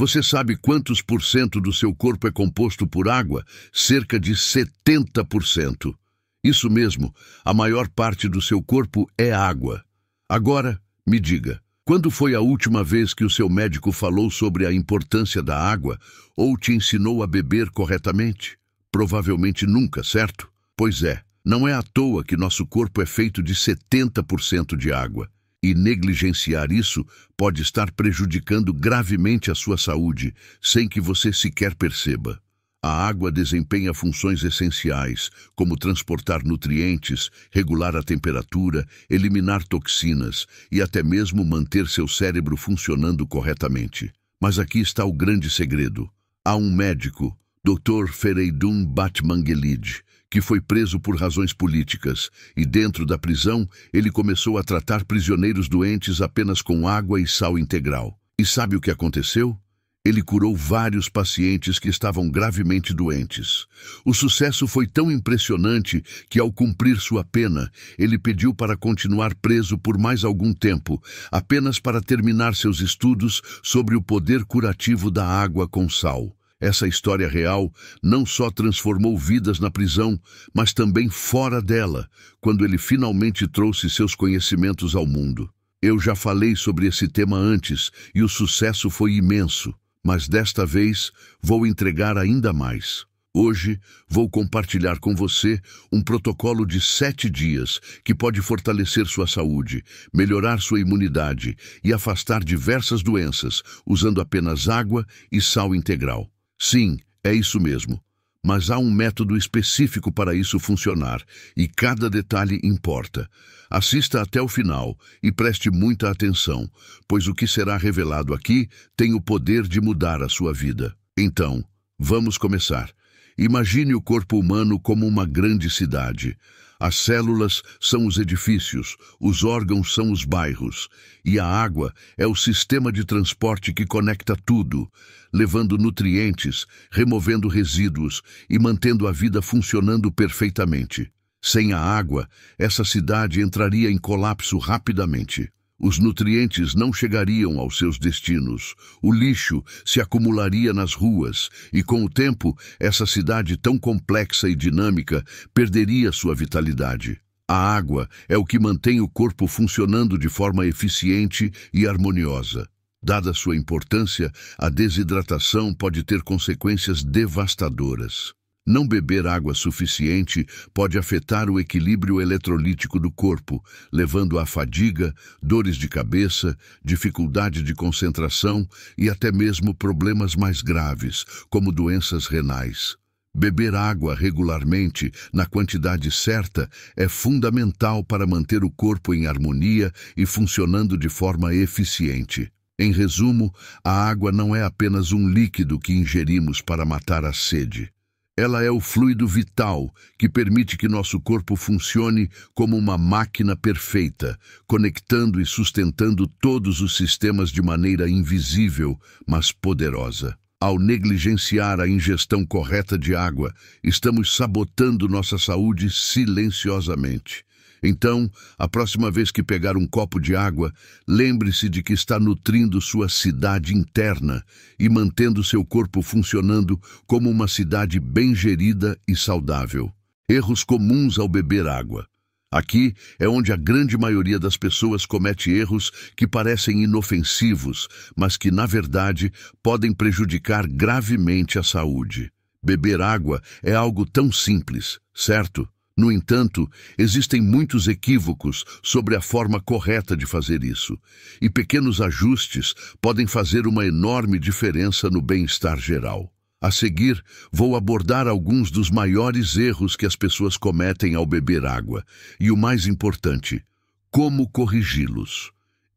Você sabe quantos por cento do seu corpo é composto por água? Cerca de 70%. Isso mesmo, a maior parte do seu corpo é água. Agora, me diga, quando foi a última vez que o seu médico falou sobre a importância da água ou te ensinou a beber corretamente? Provavelmente nunca, certo? Pois é, não é à toa que nosso corpo é feito de 70% de água e negligenciar isso pode estar prejudicando gravemente a sua saúde, sem que você sequer perceba. A água desempenha funções essenciais, como transportar nutrientes, regular a temperatura, eliminar toxinas e até mesmo manter seu cérebro funcionando corretamente. Mas aqui está o grande segredo. Há um médico, Dr. Fereidun Batmangelid, que foi preso por razões políticas, e dentro da prisão ele começou a tratar prisioneiros doentes apenas com água e sal integral. E sabe o que aconteceu? Ele curou vários pacientes que estavam gravemente doentes. O sucesso foi tão impressionante que, ao cumprir sua pena, ele pediu para continuar preso por mais algum tempo, apenas para terminar seus estudos sobre o poder curativo da água com sal. Essa história real não só transformou vidas na prisão, mas também fora dela, quando ele finalmente trouxe seus conhecimentos ao mundo. Eu já falei sobre esse tema antes e o sucesso foi imenso, mas desta vez vou entregar ainda mais. Hoje vou compartilhar com você um protocolo de sete dias que pode fortalecer sua saúde, melhorar sua imunidade e afastar diversas doenças usando apenas água e sal integral. Sim, é isso mesmo. Mas há um método específico para isso funcionar e cada detalhe importa. Assista até o final e preste muita atenção, pois o que será revelado aqui tem o poder de mudar a sua vida. Então, vamos começar. Imagine o corpo humano como uma grande cidade. As células são os edifícios, os órgãos são os bairros, e a água é o sistema de transporte que conecta tudo, levando nutrientes, removendo resíduos e mantendo a vida funcionando perfeitamente. Sem a água, essa cidade entraria em colapso rapidamente. Os nutrientes não chegariam aos seus destinos, o lixo se acumularia nas ruas e, com o tempo, essa cidade tão complexa e dinâmica perderia sua vitalidade. A água é o que mantém o corpo funcionando de forma eficiente e harmoniosa. Dada sua importância, a desidratação pode ter consequências devastadoras. Não beber água suficiente pode afetar o equilíbrio eletrolítico do corpo, levando à fadiga, dores de cabeça, dificuldade de concentração e até mesmo problemas mais graves, como doenças renais. Beber água regularmente, na quantidade certa, é fundamental para manter o corpo em harmonia e funcionando de forma eficiente. Em resumo, a água não é apenas um líquido que ingerimos para matar a sede ela é o fluido vital que permite que nosso corpo funcione como uma máquina perfeita, conectando e sustentando todos os sistemas de maneira invisível, mas poderosa. Ao negligenciar a ingestão correta de água, estamos sabotando nossa saúde silenciosamente. Então, a próxima vez que pegar um copo de água, lembre-se de que está nutrindo sua cidade interna e mantendo seu corpo funcionando como uma cidade bem gerida e saudável. Erros comuns ao beber água. Aqui é onde a grande maioria das pessoas comete erros que parecem inofensivos, mas que, na verdade, podem prejudicar gravemente a saúde. Beber água é algo tão simples, certo? No entanto, existem muitos equívocos sobre a forma correta de fazer isso, e pequenos ajustes podem fazer uma enorme diferença no bem-estar geral. A seguir, vou abordar alguns dos maiores erros que as pessoas cometem ao beber água, e o mais importante, como corrigi-los.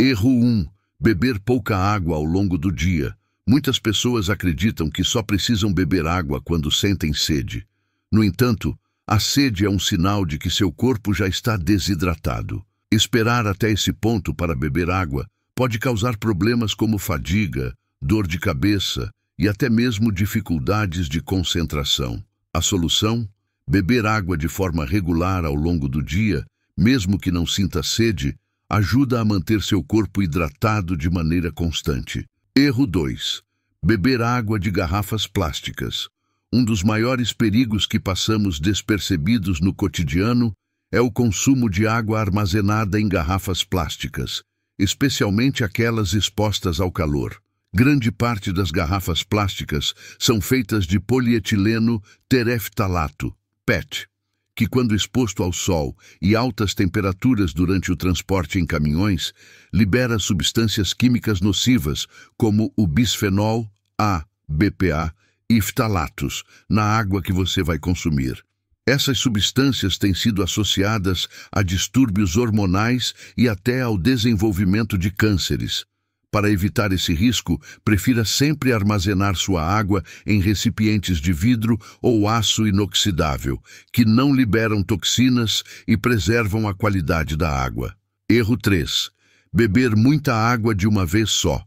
Erro 1. Beber pouca água ao longo do dia. Muitas pessoas acreditam que só precisam beber água quando sentem sede. No entanto, a sede é um sinal de que seu corpo já está desidratado. Esperar até esse ponto para beber água pode causar problemas como fadiga, dor de cabeça e até mesmo dificuldades de concentração. A solução? Beber água de forma regular ao longo do dia, mesmo que não sinta sede, ajuda a manter seu corpo hidratado de maneira constante. Erro 2. Beber água de garrafas plásticas. Um dos maiores perigos que passamos despercebidos no cotidiano é o consumo de água armazenada em garrafas plásticas, especialmente aquelas expostas ao calor. Grande parte das garrafas plásticas são feitas de polietileno tereftalato, PET, que quando exposto ao sol e altas temperaturas durante o transporte em caminhões, libera substâncias químicas nocivas como o bisfenol A, BPA, e ftalatos na água que você vai consumir. Essas substâncias têm sido associadas a distúrbios hormonais e até ao desenvolvimento de cânceres. Para evitar esse risco, prefira sempre armazenar sua água em recipientes de vidro ou aço inoxidável, que não liberam toxinas e preservam a qualidade da água. Erro 3. Beber muita água de uma vez só.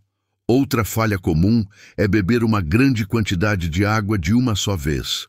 Outra falha comum é beber uma grande quantidade de água de uma só vez.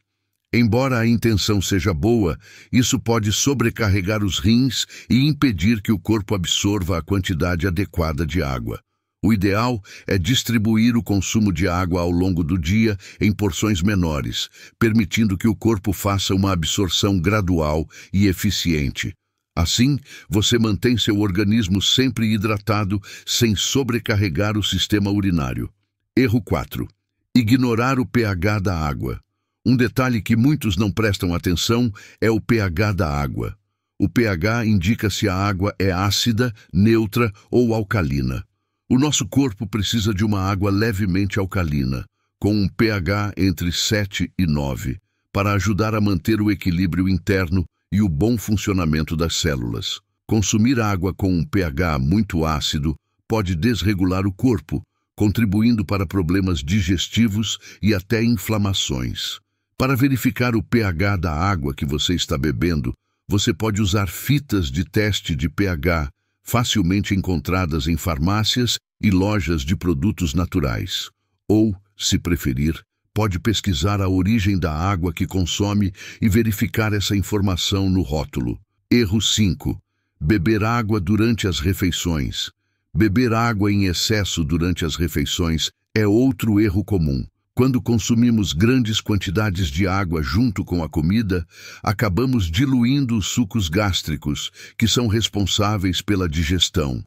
Embora a intenção seja boa, isso pode sobrecarregar os rins e impedir que o corpo absorva a quantidade adequada de água. O ideal é distribuir o consumo de água ao longo do dia em porções menores, permitindo que o corpo faça uma absorção gradual e eficiente. Assim, você mantém seu organismo sempre hidratado, sem sobrecarregar o sistema urinário. Erro 4. Ignorar o pH da água. Um detalhe que muitos não prestam atenção é o pH da água. O pH indica se a água é ácida, neutra ou alcalina. O nosso corpo precisa de uma água levemente alcalina, com um pH entre 7 e 9, para ajudar a manter o equilíbrio interno e o bom funcionamento das células. Consumir água com um pH muito ácido pode desregular o corpo, contribuindo para problemas digestivos e até inflamações. Para verificar o pH da água que você está bebendo, você pode usar fitas de teste de pH, facilmente encontradas em farmácias e lojas de produtos naturais. Ou, se preferir, pode pesquisar a origem da água que consome e verificar essa informação no rótulo. Erro 5. Beber água durante as refeições. Beber água em excesso durante as refeições é outro erro comum. Quando consumimos grandes quantidades de água junto com a comida, acabamos diluindo os sucos gástricos, que são responsáveis pela digestão.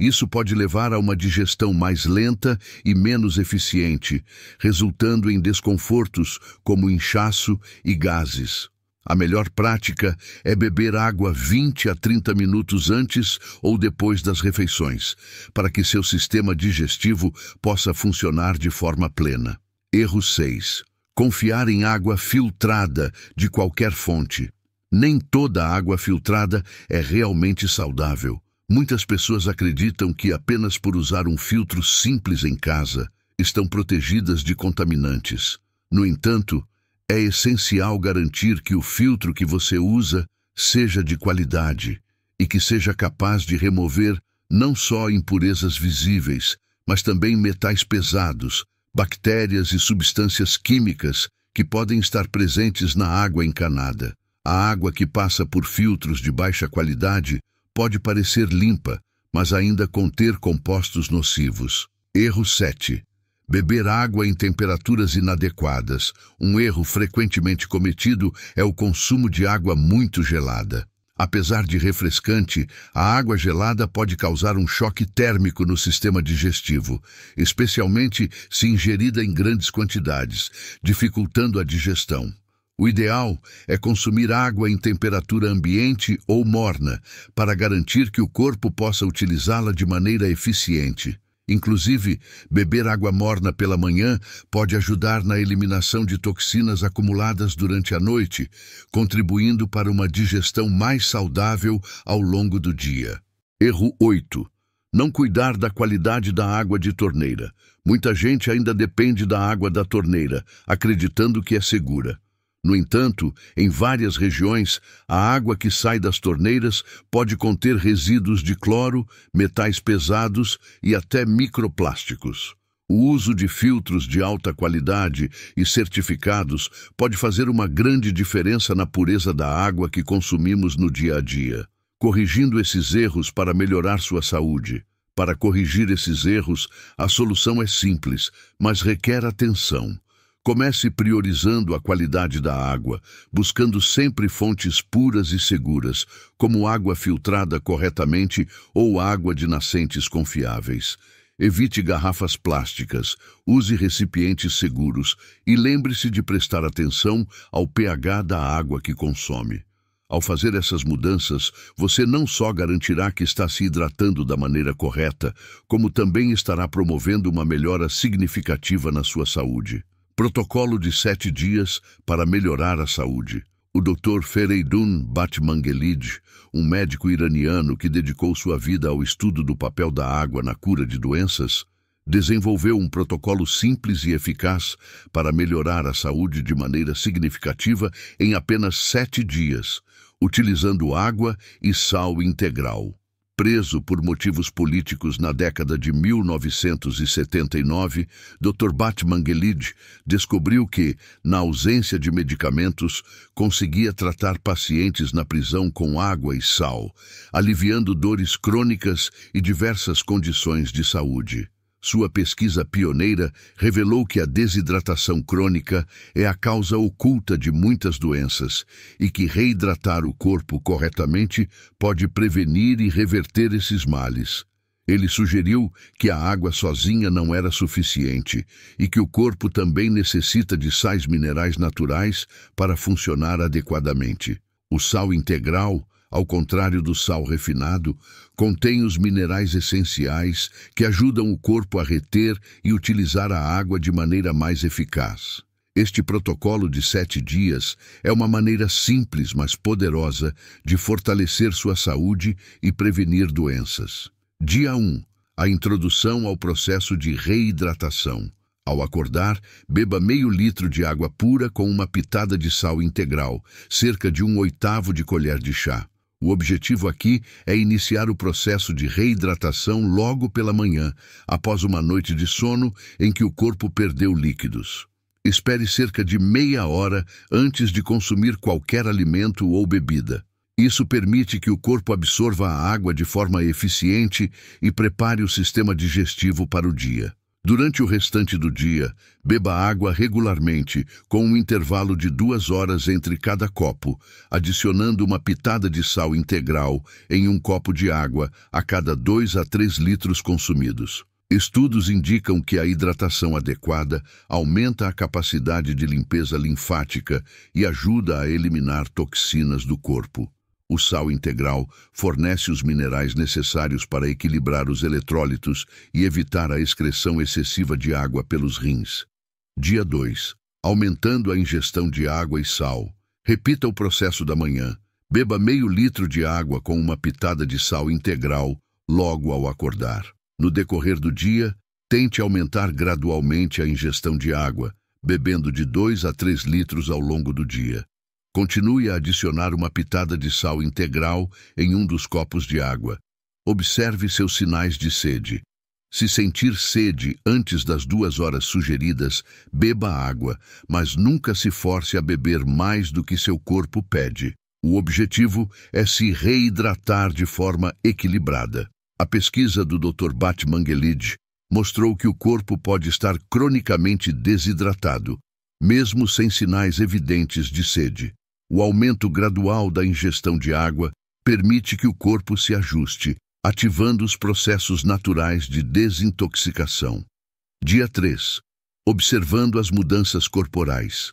Isso pode levar a uma digestão mais lenta e menos eficiente, resultando em desconfortos como inchaço e gases. A melhor prática é beber água 20 a 30 minutos antes ou depois das refeições, para que seu sistema digestivo possa funcionar de forma plena. Erro 6. Confiar em água filtrada de qualquer fonte. Nem toda água filtrada é realmente saudável. Muitas pessoas acreditam que apenas por usar um filtro simples em casa estão protegidas de contaminantes. No entanto, é essencial garantir que o filtro que você usa seja de qualidade e que seja capaz de remover não só impurezas visíveis, mas também metais pesados, bactérias e substâncias químicas que podem estar presentes na água encanada. A água que passa por filtros de baixa qualidade pode parecer limpa, mas ainda conter compostos nocivos. Erro 7. Beber água em temperaturas inadequadas. Um erro frequentemente cometido é o consumo de água muito gelada. Apesar de refrescante, a água gelada pode causar um choque térmico no sistema digestivo, especialmente se ingerida em grandes quantidades, dificultando a digestão. O ideal é consumir água em temperatura ambiente ou morna, para garantir que o corpo possa utilizá-la de maneira eficiente. Inclusive, beber água morna pela manhã pode ajudar na eliminação de toxinas acumuladas durante a noite, contribuindo para uma digestão mais saudável ao longo do dia. Erro 8. Não cuidar da qualidade da água de torneira. Muita gente ainda depende da água da torneira, acreditando que é segura. No entanto, em várias regiões, a água que sai das torneiras pode conter resíduos de cloro, metais pesados e até microplásticos. O uso de filtros de alta qualidade e certificados pode fazer uma grande diferença na pureza da água que consumimos no dia a dia, corrigindo esses erros para melhorar sua saúde. Para corrigir esses erros, a solução é simples, mas requer atenção. Comece priorizando a qualidade da água, buscando sempre fontes puras e seguras, como água filtrada corretamente ou água de nascentes confiáveis. Evite garrafas plásticas, use recipientes seguros e lembre-se de prestar atenção ao pH da água que consome. Ao fazer essas mudanças, você não só garantirá que está se hidratando da maneira correta, como também estará promovendo uma melhora significativa na sua saúde. Protocolo de sete dias para melhorar a saúde. O Dr. Fereidun Batmangelid, um médico iraniano que dedicou sua vida ao estudo do papel da água na cura de doenças, desenvolveu um protocolo simples e eficaz para melhorar a saúde de maneira significativa em apenas sete dias, utilizando água e sal integral. Preso por motivos políticos na década de 1979, Dr. Batman Gelid descobriu que, na ausência de medicamentos, conseguia tratar pacientes na prisão com água e sal, aliviando dores crônicas e diversas condições de saúde. Sua pesquisa pioneira revelou que a desidratação crônica é a causa oculta de muitas doenças e que reidratar o corpo corretamente pode prevenir e reverter esses males. Ele sugeriu que a água sozinha não era suficiente e que o corpo também necessita de sais minerais naturais para funcionar adequadamente. O sal integral ao contrário do sal refinado, contém os minerais essenciais que ajudam o corpo a reter e utilizar a água de maneira mais eficaz. Este protocolo de sete dias é uma maneira simples, mas poderosa, de fortalecer sua saúde e prevenir doenças. Dia 1. A introdução ao processo de reidratação. Ao acordar, beba meio litro de água pura com uma pitada de sal integral, cerca de um oitavo de colher de chá. O objetivo aqui é iniciar o processo de reidratação logo pela manhã, após uma noite de sono em que o corpo perdeu líquidos. Espere cerca de meia hora antes de consumir qualquer alimento ou bebida. Isso permite que o corpo absorva a água de forma eficiente e prepare o sistema digestivo para o dia. Durante o restante do dia, beba água regularmente, com um intervalo de duas horas entre cada copo, adicionando uma pitada de sal integral em um copo de água a cada 2 a 3 litros consumidos. Estudos indicam que a hidratação adequada aumenta a capacidade de limpeza linfática e ajuda a eliminar toxinas do corpo. O sal integral fornece os minerais necessários para equilibrar os eletrólitos e evitar a excreção excessiva de água pelos rins. Dia 2. Aumentando a ingestão de água e sal. Repita o processo da manhã. Beba meio litro de água com uma pitada de sal integral logo ao acordar. No decorrer do dia, tente aumentar gradualmente a ingestão de água, bebendo de 2 a 3 litros ao longo do dia. Continue a adicionar uma pitada de sal integral em um dos copos de água. Observe seus sinais de sede. Se sentir sede antes das duas horas sugeridas, beba água, mas nunca se force a beber mais do que seu corpo pede. O objetivo é se reidratar de forma equilibrada. A pesquisa do Dr. Batman Gelid mostrou que o corpo pode estar cronicamente desidratado, mesmo sem sinais evidentes de sede. O aumento gradual da ingestão de água permite que o corpo se ajuste, ativando os processos naturais de desintoxicação. Dia 3. Observando as mudanças corporais.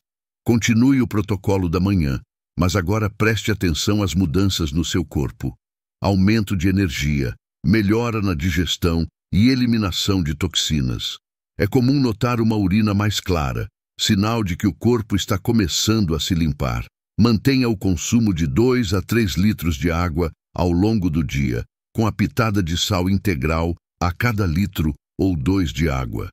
Continue o protocolo da manhã, mas agora preste atenção às mudanças no seu corpo. Aumento de energia, melhora na digestão e eliminação de toxinas. É comum notar uma urina mais clara, sinal de que o corpo está começando a se limpar. Mantenha o consumo de 2 a 3 litros de água ao longo do dia, com a pitada de sal integral a cada litro ou dois de água.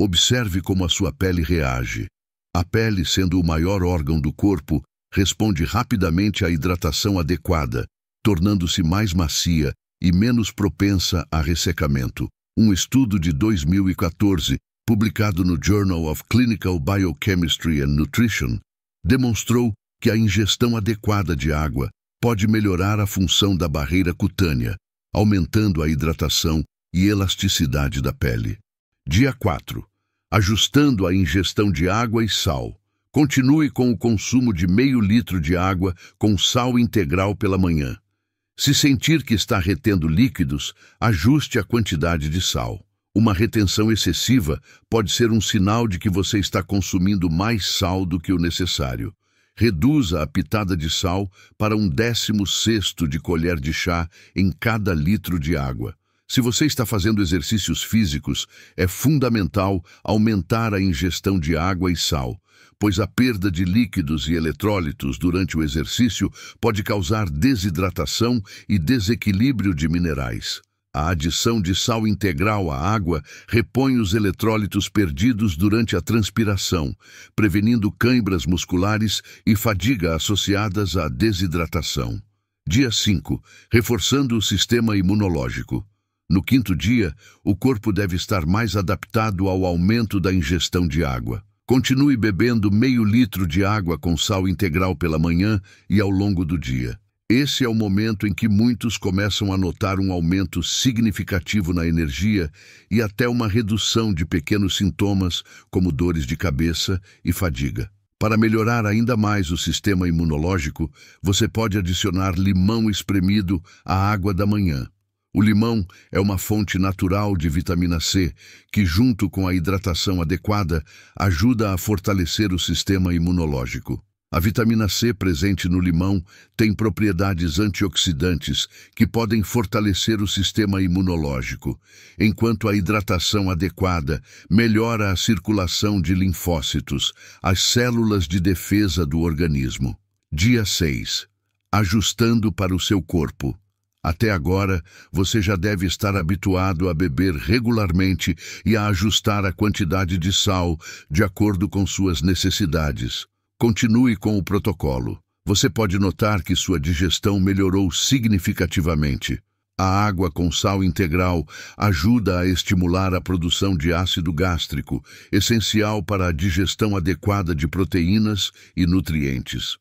Observe como a sua pele reage. A pele, sendo o maior órgão do corpo, responde rapidamente à hidratação adequada, tornando-se mais macia e menos propensa a ressecamento. Um estudo de 2014, publicado no Journal of Clinical Biochemistry and Nutrition, demonstrou que a ingestão adequada de água pode melhorar a função da barreira cutânea, aumentando a hidratação e elasticidade da pele. Dia 4. Ajustando a ingestão de água e sal. Continue com o consumo de meio litro de água com sal integral pela manhã. Se sentir que está retendo líquidos, ajuste a quantidade de sal. Uma retenção excessiva pode ser um sinal de que você está consumindo mais sal do que o necessário reduza a pitada de sal para um décimo sexto de colher de chá em cada litro de água. Se você está fazendo exercícios físicos, é fundamental aumentar a ingestão de água e sal, pois a perda de líquidos e eletrólitos durante o exercício pode causar desidratação e desequilíbrio de minerais. A adição de sal integral à água repõe os eletrólitos perdidos durante a transpiração, prevenindo cãibras musculares e fadiga associadas à desidratação. Dia 5. Reforçando o sistema imunológico. No quinto dia, o corpo deve estar mais adaptado ao aumento da ingestão de água. Continue bebendo meio litro de água com sal integral pela manhã e ao longo do dia. Esse é o momento em que muitos começam a notar um aumento significativo na energia e até uma redução de pequenos sintomas, como dores de cabeça e fadiga. Para melhorar ainda mais o sistema imunológico, você pode adicionar limão espremido à água da manhã. O limão é uma fonte natural de vitamina C, que, junto com a hidratação adequada, ajuda a fortalecer o sistema imunológico. A vitamina C presente no limão tem propriedades antioxidantes que podem fortalecer o sistema imunológico, enquanto a hidratação adequada melhora a circulação de linfócitos, as células de defesa do organismo. Dia 6. Ajustando para o seu corpo. Até agora, você já deve estar habituado a beber regularmente e a ajustar a quantidade de sal de acordo com suas necessidades. Continue com o protocolo. Você pode notar que sua digestão melhorou significativamente. A água com sal integral ajuda a estimular a produção de ácido gástrico, essencial para a digestão adequada de proteínas e nutrientes.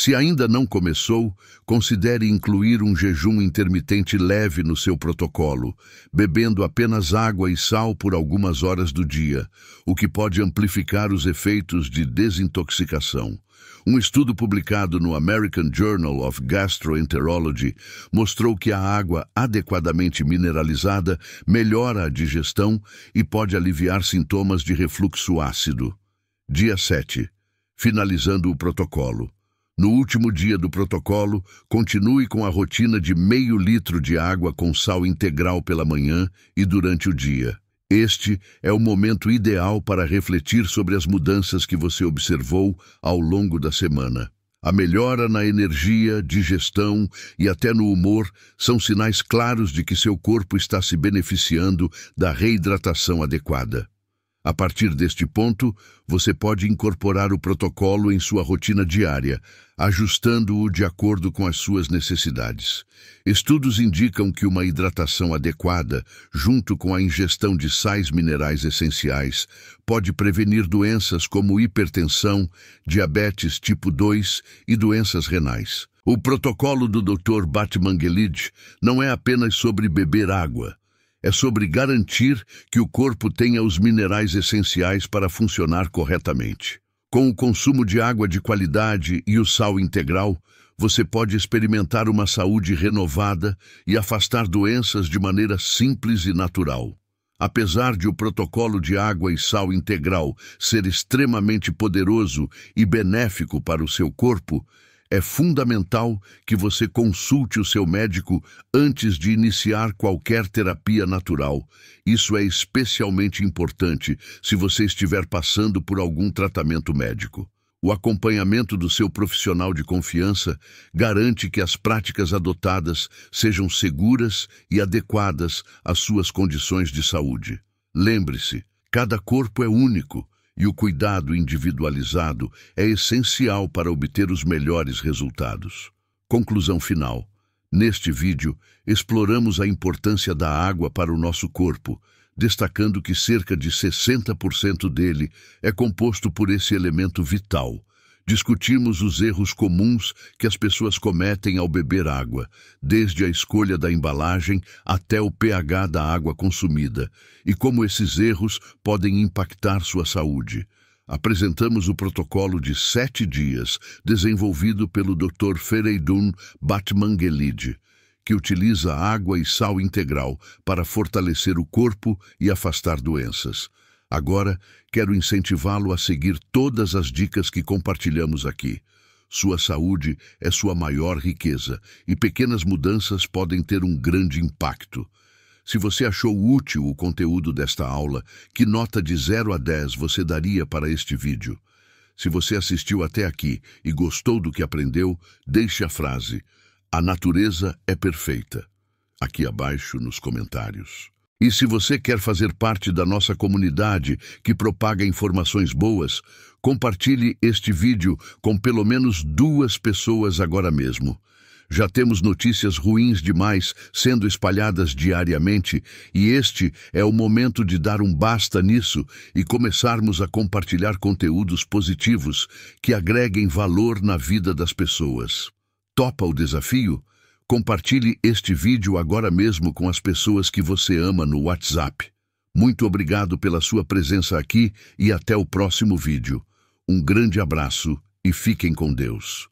Se ainda não começou, considere incluir um jejum intermitente leve no seu protocolo, bebendo apenas água e sal por algumas horas do dia, o que pode amplificar os efeitos de desintoxicação. Um estudo publicado no American Journal of Gastroenterology mostrou que a água adequadamente mineralizada melhora a digestão e pode aliviar sintomas de refluxo ácido. Dia 7. Finalizando o protocolo. No último dia do protocolo, continue com a rotina de meio litro de água com sal integral pela manhã e durante o dia. Este é o momento ideal para refletir sobre as mudanças que você observou ao longo da semana. A melhora na energia, digestão e até no humor são sinais claros de que seu corpo está se beneficiando da reidratação adequada. A partir deste ponto, você pode incorporar o protocolo em sua rotina diária, ajustando-o de acordo com as suas necessidades. Estudos indicam que uma hidratação adequada, junto com a ingestão de sais minerais essenciais, pode prevenir doenças como hipertensão, diabetes tipo 2 e doenças renais. O protocolo do Dr. Batman Gelid não é apenas sobre beber água, é sobre garantir que o corpo tenha os minerais essenciais para funcionar corretamente. Com o consumo de água de qualidade e o sal integral, você pode experimentar uma saúde renovada e afastar doenças de maneira simples e natural. Apesar de o protocolo de água e sal integral ser extremamente poderoso e benéfico para o seu corpo, é fundamental que você consulte o seu médico antes de iniciar qualquer terapia natural. Isso é especialmente importante se você estiver passando por algum tratamento médico. O acompanhamento do seu profissional de confiança garante que as práticas adotadas sejam seguras e adequadas às suas condições de saúde. Lembre-se, cada corpo é único e o cuidado individualizado é essencial para obter os melhores resultados. Conclusão final. Neste vídeo, exploramos a importância da água para o nosso corpo, destacando que cerca de 60% dele é composto por esse elemento vital, Discutimos os erros comuns que as pessoas cometem ao beber água, desde a escolha da embalagem até o pH da água consumida, e como esses erros podem impactar sua saúde. Apresentamos o protocolo de sete dias, desenvolvido pelo Dr. Fereidun Batmangelid, que utiliza água e sal integral para fortalecer o corpo e afastar doenças. Agora, quero incentivá-lo a seguir todas as dicas que compartilhamos aqui. Sua saúde é sua maior riqueza e pequenas mudanças podem ter um grande impacto. Se você achou útil o conteúdo desta aula, que nota de 0 a 10 você daria para este vídeo? Se você assistiu até aqui e gostou do que aprendeu, deixe a frase A natureza é perfeita aqui abaixo nos comentários. E se você quer fazer parte da nossa comunidade que propaga informações boas, compartilhe este vídeo com pelo menos duas pessoas agora mesmo. Já temos notícias ruins demais sendo espalhadas diariamente e este é o momento de dar um basta nisso e começarmos a compartilhar conteúdos positivos que agreguem valor na vida das pessoas. Topa o desafio? Compartilhe este vídeo agora mesmo com as pessoas que você ama no WhatsApp. Muito obrigado pela sua presença aqui e até o próximo vídeo. Um grande abraço e fiquem com Deus.